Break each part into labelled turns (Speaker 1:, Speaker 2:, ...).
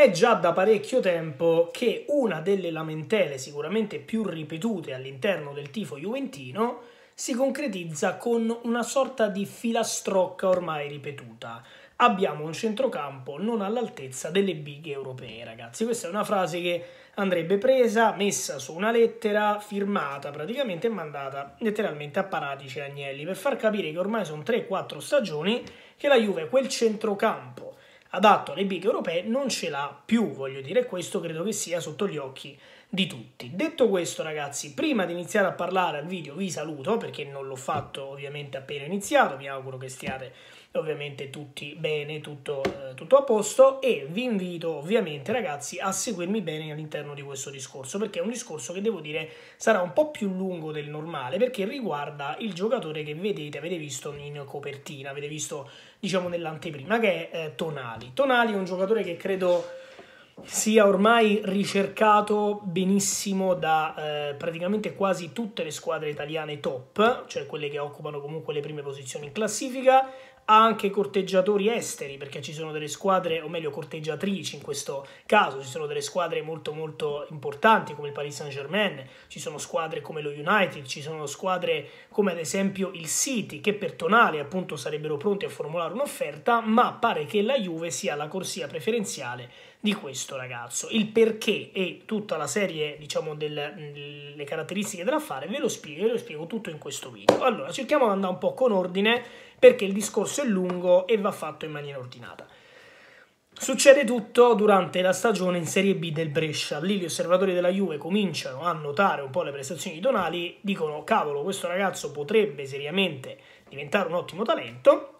Speaker 1: È già da parecchio tempo che una delle lamentele sicuramente più ripetute all'interno del tifo juventino si concretizza con una sorta di filastrocca ormai ripetuta. Abbiamo un centrocampo non all'altezza delle bighe europee, ragazzi. Questa è una frase che andrebbe presa, messa su una lettera, firmata praticamente e mandata letteralmente a Paratici e Agnelli per far capire che ormai sono 3-4 stagioni che la Juve quel centrocampo adatto alle big europee non ce l'ha più, voglio dire, questo credo che sia sotto gli occhi di tutti. Detto questo ragazzi, prima di iniziare a parlare al video vi saluto perché non l'ho fatto ovviamente appena iniziato, mi auguro che stiate ovviamente tutti bene, tutto, eh, tutto, a posto e vi invito ovviamente ragazzi a seguirmi bene all'interno di questo discorso perché è un discorso che devo dire sarà un po' più lungo del normale perché riguarda il giocatore che vedete, avete visto in copertina, avete visto diciamo nell'anteprima che è eh, Tonali. Tonali è un giocatore che credo sia ormai ricercato benissimo da eh, praticamente quasi tutte le squadre italiane top, cioè quelle che occupano comunque le prime posizioni in classifica, ha anche corteggiatori esteri, perché ci sono delle squadre, o meglio corteggiatrici in questo caso, ci sono delle squadre molto molto importanti come il Paris Saint-Germain, ci sono squadre come lo United, ci sono squadre come ad esempio il City, che per Tonale appunto sarebbero pronti a formulare un'offerta, ma pare che la Juve sia la corsia preferenziale di questo ragazzo. Il perché e tutta la serie, diciamo, delle mm, caratteristiche dell'affare ve lo spiego, ve lo spiego tutto in questo video. Allora, cerchiamo di andare un po' con ordine perché il discorso è lungo e va fatto in maniera ordinata. Succede tutto durante la stagione in Serie B del Brescia. Lì gli osservatori della Juve cominciano a notare un po' le prestazioni di Donali, dicono cavolo, questo ragazzo potrebbe seriamente diventare un ottimo talento.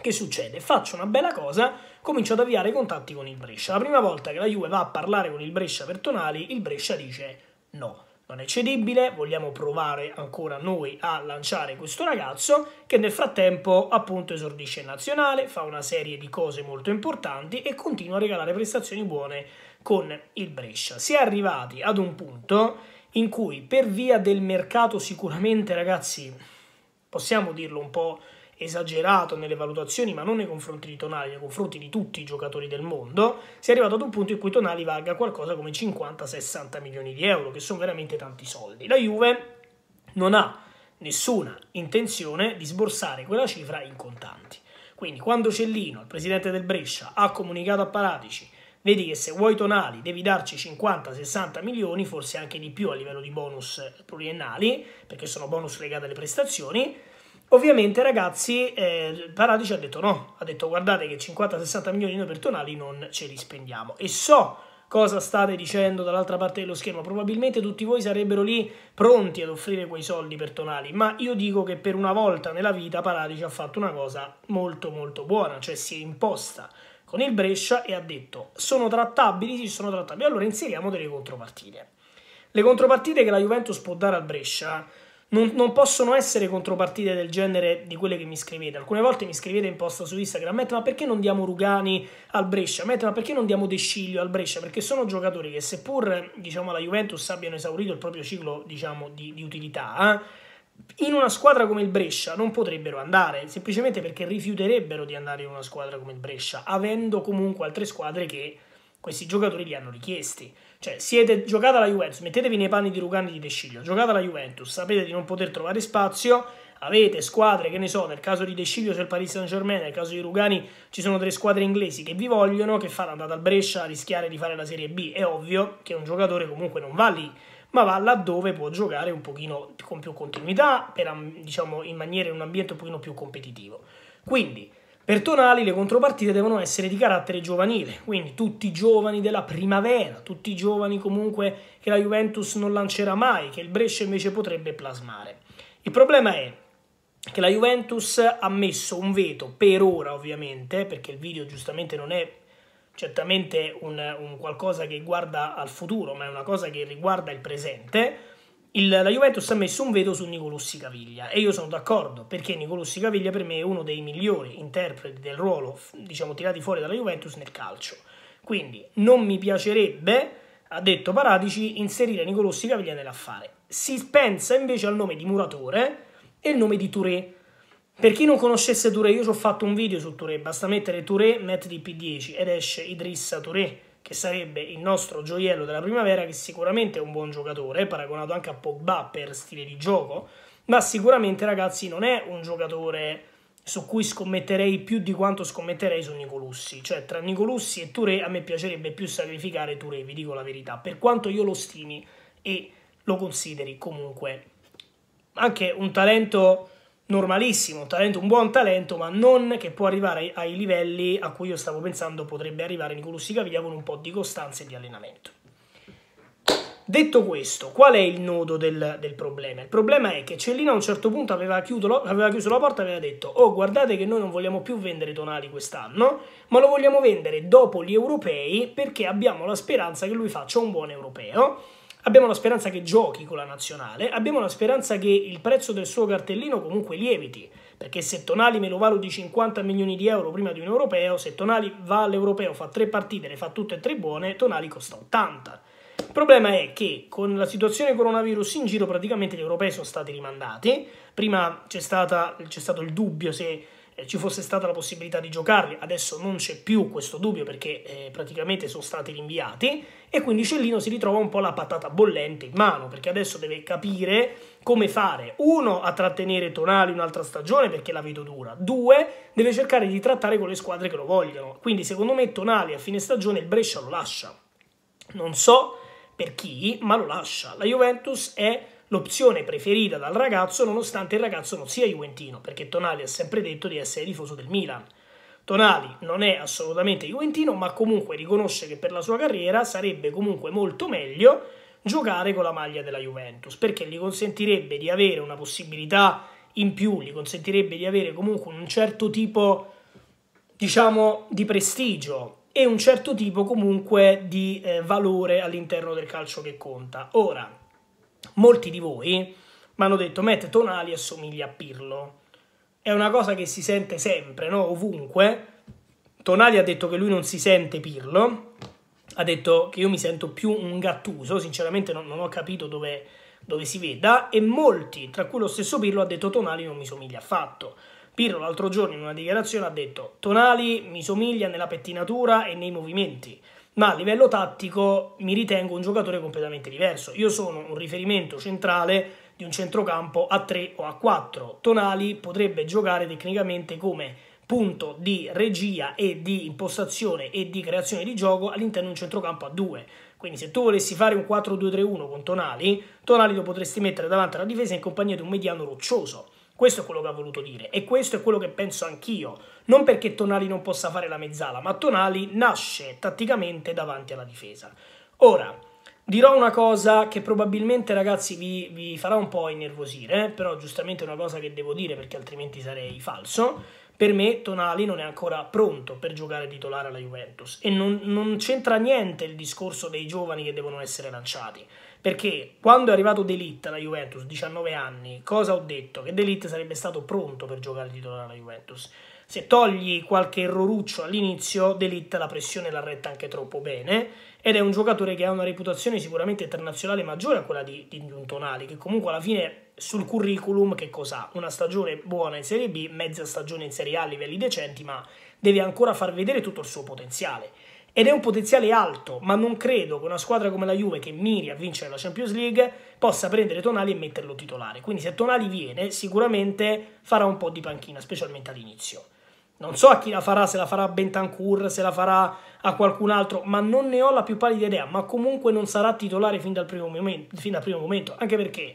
Speaker 1: Che succede? Faccio una bella cosa, comincia ad avviare i contatti con il Brescia. La prima volta che la Juve va a parlare con il Brescia per Tonali, il Brescia dice no. Non è cedibile, vogliamo provare ancora noi a lanciare questo ragazzo che nel frattempo appunto esordisce in nazionale, fa una serie di cose molto importanti e continua a regalare prestazioni buone con il Brescia. Si è arrivati ad un punto in cui per via del mercato sicuramente ragazzi possiamo dirlo un po' esagerato nelle valutazioni, ma non nei confronti di Tonali, nei confronti di tutti i giocatori del mondo, si è arrivato ad un punto in cui Tonali valga qualcosa come 50-60 milioni di euro, che sono veramente tanti soldi. La Juve non ha nessuna intenzione di sborsare quella cifra in contanti. Quindi quando Cellino, il presidente del Brescia, ha comunicato a Paratici vedi che se vuoi tonali devi darci 50-60 milioni, forse anche di più a livello di bonus pluriennali, perché sono bonus legati alle prestazioni, Ovviamente, ragazzi, eh, Paradici ha detto no, ha detto guardate che 50-60 milioni di euro per Tonali non ce li spendiamo. E so cosa state dicendo dall'altra parte dello schermo, probabilmente tutti voi sarebbero lì pronti ad offrire quei soldi per Tonali, ma io dico che per una volta nella vita Paradici ha fatto una cosa molto molto buona, cioè si è imposta con il Brescia e ha detto sono trattabili, sì sono trattabili, allora inseriamo delle contropartite. Le contropartite che la Juventus può dare al Brescia non, non, possono essere contropartite del genere di quelle che mi scrivete. Alcune volte mi scrivete in post su Instagram, Matt, ma perché non diamo Rugani al Brescia? Matt, ma perché non diamo De Sciglio al Brescia? Perché sono giocatori che seppur diciamo, la Juventus abbiano esaurito il proprio ciclo diciamo, di, di, utilità, eh, in una squadra come il Brescia non potrebbero andare, semplicemente perché rifiuterebbero di andare in una squadra come il Brescia, avendo comunque altre squadre che questi giocatori li hanno richiesti. Cioè, siete giocata alla Juventus, mettetevi nei panni di Lugano di Desciglio, giocate alla Juventus, sapete di non poter trovare spazio, avete squadre, che ne so, nel caso di Desciglio c'è il Paris Saint-Germain, nel caso di Lugani ci sono tre squadre inglesi che vi vogliono, che fanno andata al Brescia a rischiare di fare la Serie B. È ovvio che un giocatore comunque non va lì ma va laddove può giocare un pochino con più continuità, per, diciamo, in, maniera, in un ambiente un pochino più competitivo. Quindi, per Tonali le contropartite devono essere di carattere giovanile, quindi tutti i giovani della primavera, tutti i giovani comunque che la Juventus non lancerà mai, che il Brescia invece potrebbe plasmare. Il problema è che la Juventus ha messo un veto, per ora ovviamente, perché il video giustamente non è certamente un, un qualcosa che guarda al futuro, ma è una cosa che riguarda il presente, il, la Juventus ha messo un veto su Nicolussi Caviglia e io sono d'accordo perché Nicolussi Caviglia per me è uno dei migliori interpreti del ruolo, diciamo, tirati fuori dalla Juventus nel calcio. Quindi non mi piacerebbe, ha detto Paratici, inserire Nicolussi Caviglia nell'affare. Si pensa invece al nome di Muratore e il nome di Touré. Per chi non conoscesse Touré, io ci ho fatto un video su Touré, basta mettere Touré, metti p 10 ed esce Idrissa Touré che sarebbe il nostro gioiello della primavera, che sicuramente è un buon giocatore, paragonato anche a Pogba per stile di gioco, ma sicuramente ragazzi non è un giocatore su cui scommetterei più di quanto scommetterei su Nicolussi, cioè tra Nicolussi e Touré a me piacerebbe più sacrificare Touré, vi dico la verità, per quanto io lo stimi e lo consideri comunque anche un talento normalissimo, un, talento, un buon talento, ma non che può arrivare ai, livelli a cui io stavo pensando potrebbe arrivare Nicolussi Caviglia con un po' di costanza e di allenamento. Detto questo, qual è il nodo del, del, problema? Il problema è che Cellino a un certo punto aveva, lo, aveva chiuso la porta e aveva detto oh guardate che noi non vogliamo più vendere Tonali quest'anno, ma lo vogliamo vendere dopo gli europei perché abbiamo la speranza che lui faccia un buon europeo Abbiamo la speranza che giochi con la nazionale, abbiamo la speranza che il prezzo del suo cartellino comunque lieviti, perché se Tonali me lo valo di 50 milioni di euro prima di un europeo, se Tonali va all'europeo, fa tre partite, le fa tutte e tre buone, Tonali costa 80. Il problema è che con la situazione coronavirus in giro praticamente gli europei sono stati rimandati, prima c'è, stata, c'è stato il dubbio se eh, ci fosse stata la possibilità di giocarli, adesso non c'è più questo dubbio perché eh, praticamente sono stati rinviati e quindi Cellino si ritrova un po' la patata bollente in mano perché adesso deve capire come fare, uno, a trattenere Tonali un'altra stagione perché la vedo dura, due, deve cercare di trattare con le squadre che lo vogliono, quindi secondo me Tonali a fine stagione il Brescia lo lascia, non so per chi, ma lo lascia, la Juventus è l'opzione preferita dal ragazzo nonostante il ragazzo non sia juventino, perché Tonali ha sempre detto di essere tifoso del Milan. Tonali non è assolutamente juventino, ma comunque riconosce che per la sua carriera sarebbe comunque molto meglio giocare con la maglia della Juventus, perché gli consentirebbe di avere una possibilità in più, gli consentirebbe di avere comunque un certo tipo, diciamo, di prestigio e un certo tipo comunque di eh, valore all'interno del calcio che conta. Ora, molti di voi mi hanno detto Matt Tonali assomiglia a Pirlo. È una cosa che si sente sempre, no? ovunque. Tonali ha detto che lui non si sente Pirlo, ha detto che io mi sento più un gattuso, sinceramente non, non ho capito dove, dove si veda, e molti, tra cui lo stesso Pirlo, ha detto Tonali non mi somiglia affatto. Pirlo l'altro giorno in una dichiarazione ha detto Tonali mi somiglia nella pettinatura e nei movimenti ma a livello tattico mi ritengo un giocatore completamente diverso. Io sono un riferimento centrale di un centrocampo a 3 o a 4. Tonali potrebbe giocare tecnicamente come punto di regia e di impostazione e di creazione di gioco all'interno di un centrocampo a 2. Quindi se tu volessi fare un 4-2-3-1 con Tonali, Tonali lo potresti mettere davanti alla difesa in compagnia di un mediano roccioso questo è quello che ha voluto dire e questo è quello che penso anch'io. Non perché Tonali non possa fare la mezzala, ma Tonali nasce tatticamente davanti alla difesa. Ora, dirò una cosa che probabilmente ragazzi vi, vi farà un po' innervosire, eh? però giustamente è una cosa che devo dire perché altrimenti sarei falso. Per me Tonali non è ancora pronto per giocare titolare alla Juventus e non, non c'entra niente il discorso dei giovani che devono essere lanciati. Perché quando è arrivato Delit alla Juventus, 19 anni, cosa ho detto? Che Delit sarebbe stato pronto per giocare titolare alla Juventus. Se togli qualche erroruccio all'inizio, Delit la pressione l'ha retta anche troppo bene ed è un giocatore che ha una reputazione sicuramente internazionale maggiore a quella di, di un Tonali, che comunque alla fine sul curriculum che cos'ha? Una stagione buona in Serie B, mezza stagione in Serie A a livelli decenti, ma deve ancora far vedere tutto il suo potenziale. Ed è un potenziale alto, ma non credo che una squadra come la Juve, che miri a vincere la Champions League, possa prendere Tonali e metterlo titolare. Quindi se Tonali viene, sicuramente farà un po' di panchina, specialmente all'inizio. Non so a chi la farà, se la farà a Bentancur, se la farà a qualcun altro, ma non ne ho la più pallida idea. Ma comunque non sarà titolare fin dal primo momento, fin dal primo momento anche perché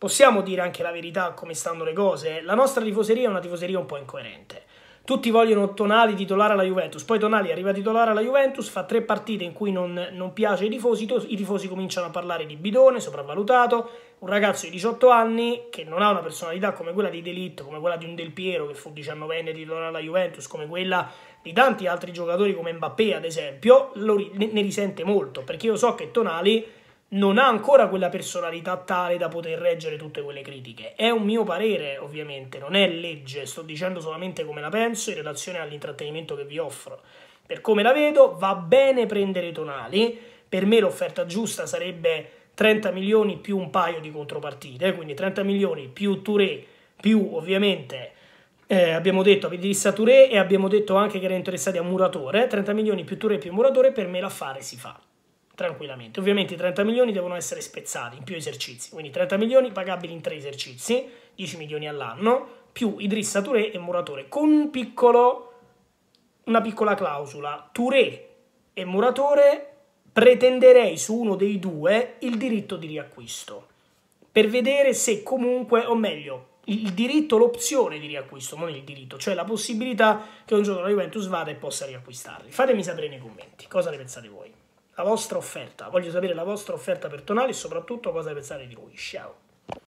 Speaker 1: Possiamo dire anche la verità come stanno le cose? Eh? La nostra tifoseria è una tifoseria un po' incoerente. Tutti vogliono Tonali titolare alla Juventus, poi Tonali arriva titolare alla Juventus, fa tre partite in cui non, non piace ai tifosi, i tifosi cominciano a parlare di bidone, sopravvalutato, un ragazzo di 18 anni che non ha una personalità come quella di Delitto, come quella di un Del Piero che fu 19enne titolare alla Juventus, come quella di tanti altri giocatori come Mbappé ad esempio, lo, ne, ne risente molto, perché io so che Tonali non ha ancora quella personalità tale da poter reggere tutte quelle critiche. È un mio parere, ovviamente, non è legge, sto dicendo solamente come la penso in relazione all'intrattenimento che vi offro. Per come la vedo, va bene prendere i tonali. Per me l'offerta giusta sarebbe 30 milioni più un paio di contropartite, eh, quindi 30 milioni più Touré, più ovviamente eh, abbiamo detto a Abidissa Touré e abbiamo detto anche che era interessati a Muratore, 30 milioni più Touré più Muratore, per me l'affare si fa tranquillamente. Ovviamente i 30 milioni devono essere spezzati in più esercizi, quindi 30 milioni pagabili in tre esercizi, 10 milioni all'anno, più Idrissa Touré e Muratore, con un piccolo, una piccola clausola. Touré e Muratore pretenderei su uno dei due il diritto di riacquisto, per vedere se comunque, o meglio, il diritto, l'opzione di riacquisto, non il diritto, cioè la possibilità che un giorno la Juventus vada e possa riacquistarli. Fatemi sapere nei commenti cosa ne pensate voi la vostra offerta. Voglio sapere la vostra offerta per Tonali e soprattutto cosa pensate di lui. Ciao!